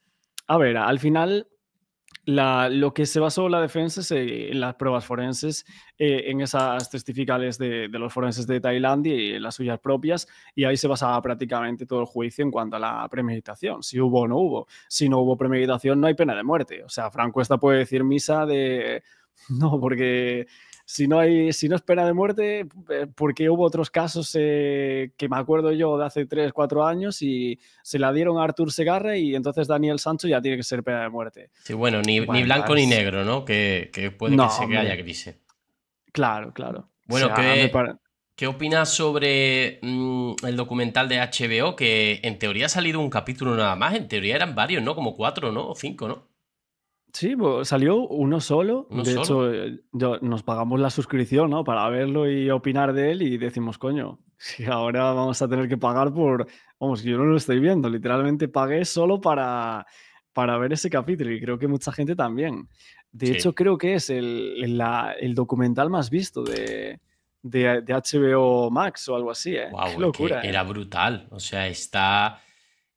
[SPEAKER 2] a ver, al final lo que se basó la defensa es eh, en las pruebas forenses, eh, en esas testificales de, los forenses de Tailandia y las suyas propias, y ahí se basaba prácticamente todo el juicio en cuanto a la premeditación, si hubo o no hubo. Si no hubo premeditación, no hay pena de muerte. O sea, Franco esta puede decir misa de... No, porque si no, es pena de muerte, eh, porque hubo otros casos eh, que me acuerdo yo de hace 3, 4 años y se la dieron a Artur Segarra y entonces Daniel Sancho ya tiene que ser pena de
[SPEAKER 1] muerte. Sí, bueno, ni, blanco ni negro, ¿no? Que, puede que, se haya gris. Claro, claro. Bueno, ¿Qué opinas sobre mm, el documental de HBO? Que en teoría ha salido un capítulo nada más, en teoría eran varios, ¿no? Como cuatro, ¿no? O cinco, ¿no?
[SPEAKER 2] Sí, salió uno solo. de hecho, eh, nos pagamos la suscripción ¿no? para verlo y opinar de él y decimos, coño, si ahora vamos a tener que pagar por... Vamos, yo no lo estoy viendo, literalmente pagué solo para, para ver ese capítulo y creo que mucha gente también. De hecho, creo que es el, documental más visto de, HBO Max o algo así, ¿eh? locura. ¿eh? Era
[SPEAKER 1] brutal. O sea, está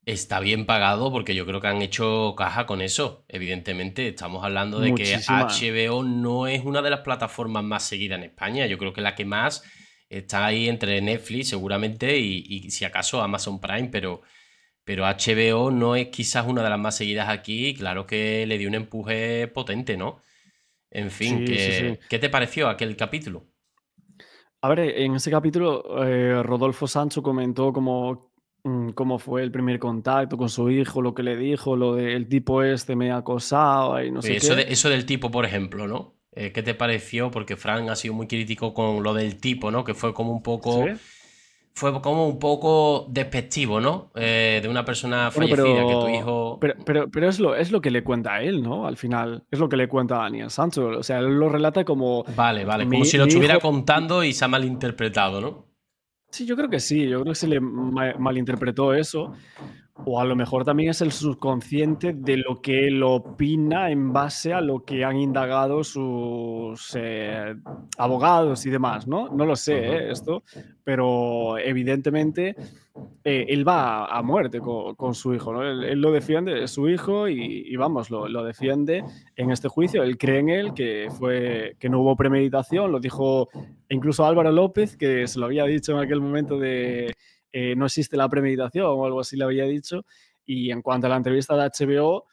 [SPEAKER 1] Está bien pagado porque yo creo que han hecho caja con eso. Evidentemente, estamos hablando de que HBO no es una de las plataformas más seguidas en España. Yo creo que la que más está ahí entre Netflix seguramente y, si acaso Amazon Prime, pero, pero HBO no es quizás una de las más seguidas aquí. claro que le dio un empuje potente, ¿no? En fin, ¿qué te pareció aquel capítulo?
[SPEAKER 2] A ver, en ese capítulo eh, Rodolfo Sancho comentó como Mm, cómo fue el primer contacto con su hijo, lo que le dijo, lo del tipo este me ha acosado y no sé eso eso
[SPEAKER 1] del tipo, por ejemplo, ¿no? Eh, ¿Qué te pareció? Porque Frank ha sido muy crítico con lo del tipo, ¿no? Que fue como un poco... Fue como un poco despectivo, ¿no? Eh, de una persona fallecida que tu
[SPEAKER 2] hijo. Pero, es, lo, es lo que le cuenta a él, ¿no? Al final. Es lo que le cuenta a Daniel Sancho. O sea, él lo relata como. Vale, vale. Como si lo estuviera
[SPEAKER 1] contando y se ha malinterpretado, ¿no?
[SPEAKER 2] Sí, yo creo que sí, yo creo que se le malinterpretó eso. O a lo mejor también es el subconsciente de lo que él opina en base a lo que han indagado sus eh, abogados y demás, ¿no? No lo sé, ¿eh? esto, pero evidentemente eh, él va a, muerte con, su hijo, Él, lo defiende, es su hijo y, vamos, lo, defiende en este juicio. Él cree en él, que, fue, que no hubo premeditación, lo dijo incluso Álvaro López, que se lo había dicho en aquel momento de eh, no existe la premeditación o algo así le había dicho. Y en cuanto a la entrevista de HBO,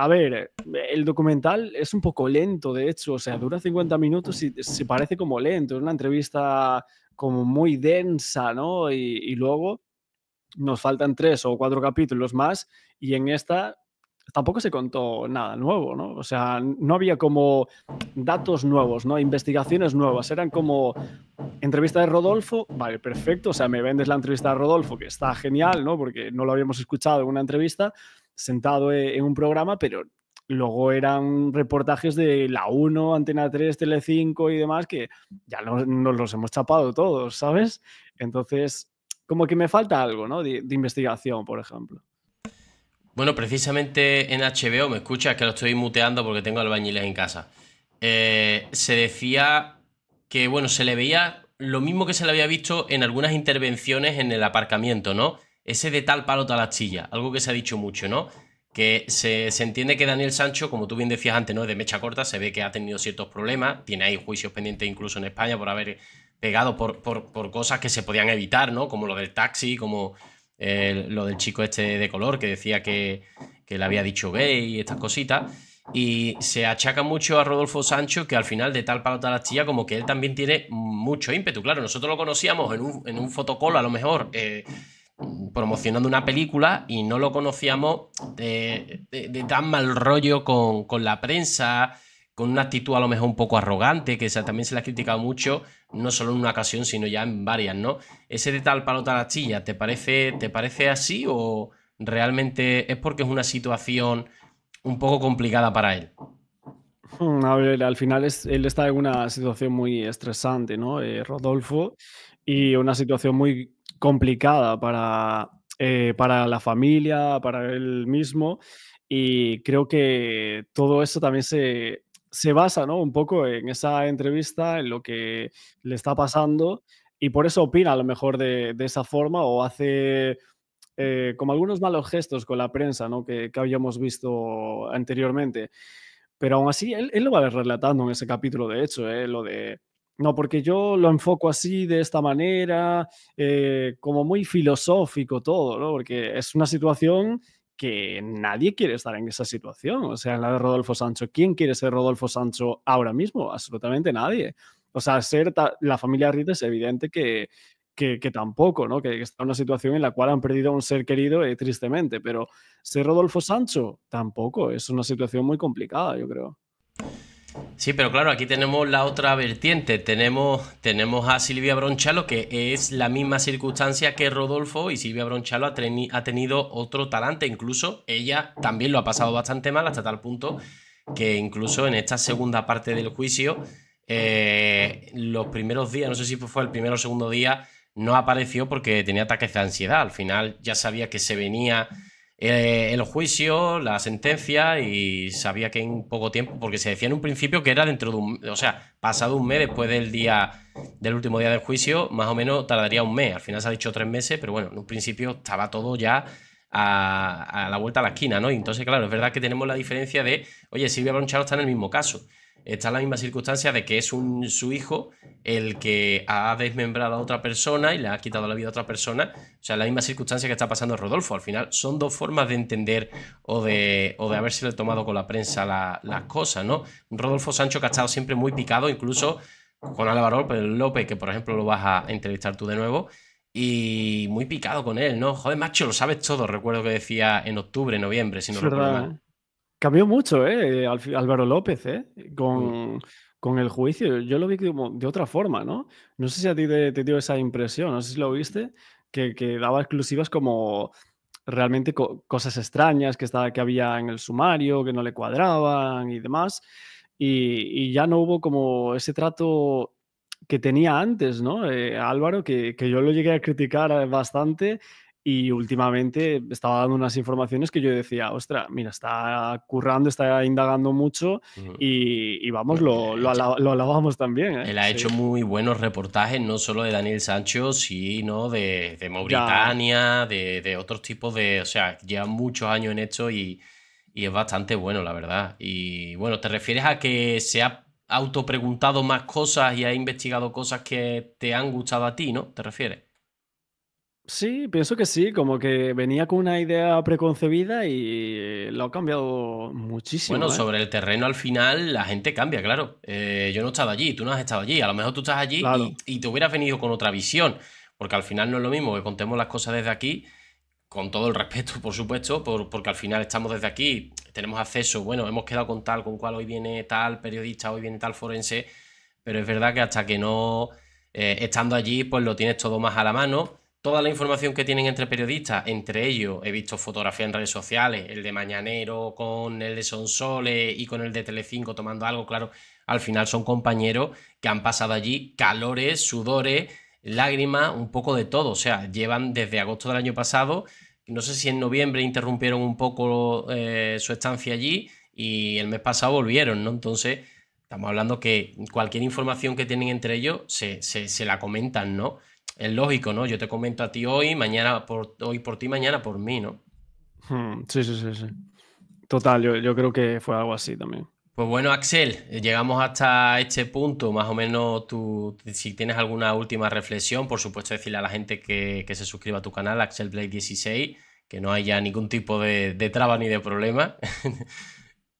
[SPEAKER 2] a ver, eh, el documental es un poco lento, de hecho, o sea, dura 50 minutos y se parece como lento, es una entrevista como muy densa, ¿no? Y, luego nos faltan tres o cuatro capítulos más y en esta tampoco se contó nada nuevo, ¿no? O sea, no había como datos nuevos, ¿no? Investigaciones nuevas, eran como entrevista de Rodolfo, vale, perfecto, o sea, me vendes la entrevista de Rodolfo, que está genial, ¿no? Porque no lo habíamos escuchado en una entrevista, sentado eh, en un programa, pero luego eran reportajes de la 1, Antena 3, Tele 5 y demás, que ya nos, los hemos chapado todos, ¿sabes? Entonces, como que me falta algo, ¿no? De, investigación, por ejemplo.
[SPEAKER 1] Bueno, precisamente en HBO, me escuchas que lo estoy muteando porque tengo albañiles en casa. Eh, se decía que, bueno, se le veía lo mismo que se le había visto en algunas intervenciones en el aparcamiento, ¿no? Ese de tal palo tal astilla, algo que se ha dicho mucho, ¿no? Que se, entiende que Daniel Sancho, como tú bien decías antes, ¿no? de mecha corta, se ve que ha tenido ciertos problemas, tiene ahí juicios pendientes incluso en España por haber pegado por, cosas que se podían evitar, ¿no? Como lo del taxi, como eh, lo del chico este de color que decía que, le había dicho gay y estas cositas. Y se achaca mucho a Rodolfo Sancho que al final de tal palo tal astilla como que él también tiene mucho ímpetu. Claro, nosotros lo conocíamos en un, en a lo mejor eh, promocionando una película y no lo conocíamos de, tan mal rollo con, la prensa, con una actitud a lo mejor un poco arrogante, que también se le ha criticado mucho, no solo en una ocasión, sino ya en varias, ¿no? Ese de tal palota tal astilla, ¿te parece, ¿te parece así o realmente es porque es una situación un poco complicada para él?
[SPEAKER 2] Hmm, a ver, al final es, él está en una situación muy estresante, ¿no? Eh, Rodolfo, y una situación muy complicada para, eh, para la familia, para él mismo. Y creo que todo eso también se, basa un poco en esa entrevista, en lo que le está pasando. Y por eso opina a lo mejor de, esa forma o hace eh, como algunos malos gestos con la prensa ¿no? que, que habíamos visto anteriormente. Pero aún así, él, lo va relatando en ese capítulo, de hecho, ¿eh? lo de no, porque yo lo enfoco así, de esta manera, eh, como muy filosófico todo, ¿no? Porque es una situación que nadie quiere estar en esa situación. O sea, en la de Rodolfo Sancho, ¿quién quiere ser Rodolfo Sancho ahora mismo? Absolutamente nadie. O sea, ser la familia Rita es evidente que, que, tampoco, ¿no? Que, está en una situación en la cual han perdido a un ser querido eh, tristemente, pero ser Rodolfo Sancho tampoco. Es una situación muy complicada, yo creo.
[SPEAKER 1] Sí, pero claro, aquí tenemos la otra vertiente. Tenemos, tenemos a Silvia Bronchalo, que es la misma circunstancia que Rodolfo, y Silvia Bronchalo ha, tenido otro talante. Incluso ella también lo ha pasado bastante mal, hasta tal punto que incluso en esta segunda parte del juicio, eh, los primeros días, no sé si fue el primero o segundo día, no apareció porque tenía ataques de ansiedad. Al final ya sabía que se venía eh, el juicio, la sentencia y sabía que en poco tiempo, porque se decía en un principio que era dentro de un, o sea, pasado un mes después del día, del último día del juicio, más o menos tardaría un mes. Al final se ha dicho tres meses, pero bueno, en un principio estaba todo ya a, la vuelta a la esquina, ¿no? Y entonces, claro, es verdad que tenemos la diferencia de, oye, Silvia Broncharo está en el mismo caso está en la misma circunstancia de que es un, su hijo el que ha desmembrado a otra persona y le ha quitado la vida a otra persona. O sea, la misma circunstancia que está pasando Rodolfo. Al final son dos formas de entender o de, o de tomado con la prensa las cosas, ¿no? Rodolfo Sancho que ha estado siempre muy picado, incluso con Álvaro López, que por ejemplo lo vas a entrevistar tú de nuevo. Y muy picado con él, ¿no? Joder, macho, lo sabes todo, recuerdo que decía en octubre, noviembre, si no recuerdo ¿eh?
[SPEAKER 2] Cambió mucho, ¿eh? eh Álvaro López, ¿eh? Mm. Con, el juicio. Yo lo vi de otra forma, ¿no? No sé si a ti te, dio esa impresión, no sé si lo viste, que, que daba exclusivas como realmente cosas extrañas que, estaba, que había en el sumario, que no le cuadraban y demás. Y, ya no hubo como ese trato que tenía antes, ¿no? Eh, Álvaro, que, que, yo lo llegué a criticar eh, bastante y últimamente estaba dando unas informaciones que yo decía, ostra, mira, está currando, está indagando mucho y, vamos, lo, alabamos también. ¿eh? Él ha hecho
[SPEAKER 1] muy buenos reportajes, no solo de Daniel Sancho, sino de, de Mauritania, de, otros tipos de... O sea, lleva muchos años en esto y, y es bastante bueno, la verdad. Y bueno, ¿te refieres a que se ha autopreguntado más cosas y ha investigado cosas que te han gustado a ti, ¿no? ¿Te refieres?
[SPEAKER 2] Sí, pienso que sí, como que venía con una idea preconcebida y lo ha cambiado
[SPEAKER 1] muchísimo. Bueno, ¿eh? sobre el terreno al final la gente cambia, claro. Eh, yo no he estado allí, tú no has estado allí, a lo mejor tú estás allí y, te hubieras venido con otra visión, porque al final no es lo mismo que contemos las cosas desde aquí, con todo el respeto, por supuesto, porque al final estamos desde aquí, tenemos acceso, bueno, hemos quedado con tal, con cual, hoy viene tal periodista, hoy viene tal forense, pero es verdad que hasta que no, eh, estando allí, pues lo tienes todo más a la mano toda la información que tienen entre periodistas, entre ellos he visto fotografía en redes sociales, el de Mañanero con el de Sonsole y con el de Telecinco tomando algo, claro, al final son compañeros que han pasado allí calores, sudores, lágrimas, un poco de todo, o sea, llevan desde agosto del año pasado, no sé si en noviembre interrumpieron un poco eh, su estancia allí y el mes pasado volvieron, ¿no? Entonces... Estamos hablando que cualquier información que tienen entre ellos se, se la comentan, ¿no? es lógico, ¿no? Yo te comento a ti hoy, mañana por hoy por ti, mañana por mí, ¿no?
[SPEAKER 2] Hmm, sí, sí, sí, sí. Total, yo, creo que fue algo así también.
[SPEAKER 1] Pues bueno, Axel, eh, llegamos hasta este punto. Más o menos, tú, si tienes alguna última reflexión, por supuesto, decirle a la gente que, se suscriba a tu canal, Axel Blade 16 que no haya ningún tipo de, traba ni de problema.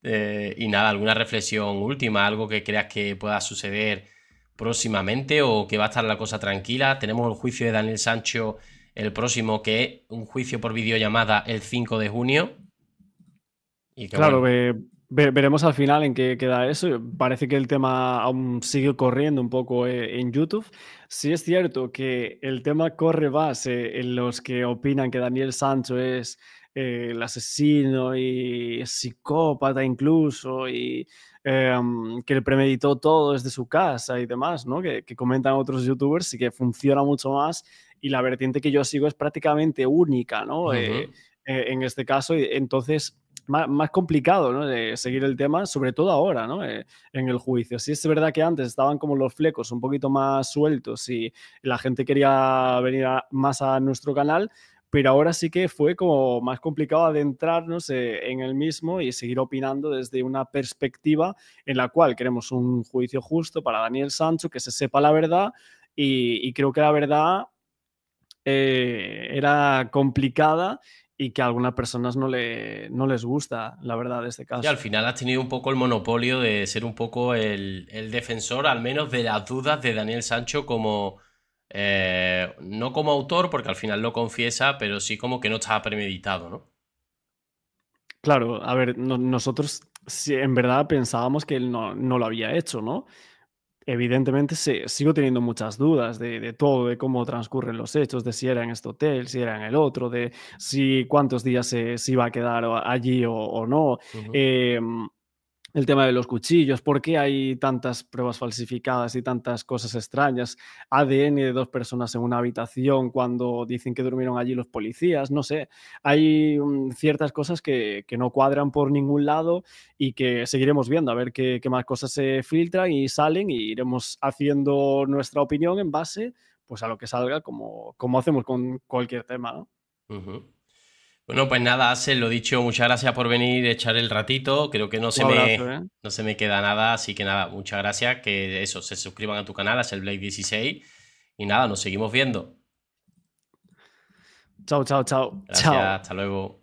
[SPEAKER 1] Eh, y nada, alguna reflexión última, algo que creas que pueda suceder próximamente o que va a estar la cosa tranquila. Tenemos el juicio de Daniel Sancho el próximo, que es un juicio por videollamada el 5 de junio. Y claro,
[SPEAKER 2] veremos al final en qué queda eso. Parece que el tema aún sigue corriendo un poco eh, en YouTube. Sí es cierto que el tema corre base eh, en los que opinan que Daniel Sancho es eh, el asesino y psicópata incluso y Em, que le premeditó todo desde su casa y demás, ¿no? Que, comentan otros youtubers y que funciona mucho más y la vertiente que yo sigo es prácticamente única, ¿no? Eh, eh, en este caso, entonces más, complicado de seguir el tema, sobre todo ahora, ¿no? Eh, en el juicio. Si es verdad que antes estaban como los flecos un poquito más sueltos y la gente quería venir más a nuestro canal, pero ahora sí que fue como más complicado adentrarnos eh, en el mismo y seguir opinando desde una perspectiva en la cual queremos un juicio justo para Daniel Sancho, que se sepa la verdad y, creo que la verdad eh, era complicada y que a algunas personas no, le, no les gusta, la verdad, de este caso. Y al
[SPEAKER 1] final has tenido un poco el monopolio de ser un poco el defensor, al menos de las dudas de Daniel Sancho como eh, no como autor, porque al final lo confiesa, pero sí como que no estaba premeditado, ¿no?
[SPEAKER 2] Claro, a ver, nosotros en verdad pensábamos que él no, lo había hecho, ¿no? Evidentemente sigo teniendo muchas dudas de, todo, de cómo transcurren los hechos, de si era en este hotel, si era en el otro, de si cuántos días se, iba a quedar allí o, no el tema de los cuchillos, por qué hay tantas pruebas falsificadas y tantas cosas extrañas, ADN de dos personas en una habitación cuando dicen que durmieron allí los policías, no sé, hay mm, ciertas cosas que, no cuadran por ningún lado y que seguiremos viendo a ver qué, más cosas se filtran y salen y iremos haciendo nuestra opinión en base pues a lo que salga como, como hacemos con cualquier tema.
[SPEAKER 1] ¿no? Bueno, pues nada, hace lo dicho, muchas gracias por venir, echar el ratito. Creo que no se, me, ¿eh? no se me queda nada, así que nada, muchas gracias. Que eso, se suscriban a tu canal, el Blake 16. Y nada, nos seguimos viendo.
[SPEAKER 2] Chao, chao, chao. chao.
[SPEAKER 1] hasta luego.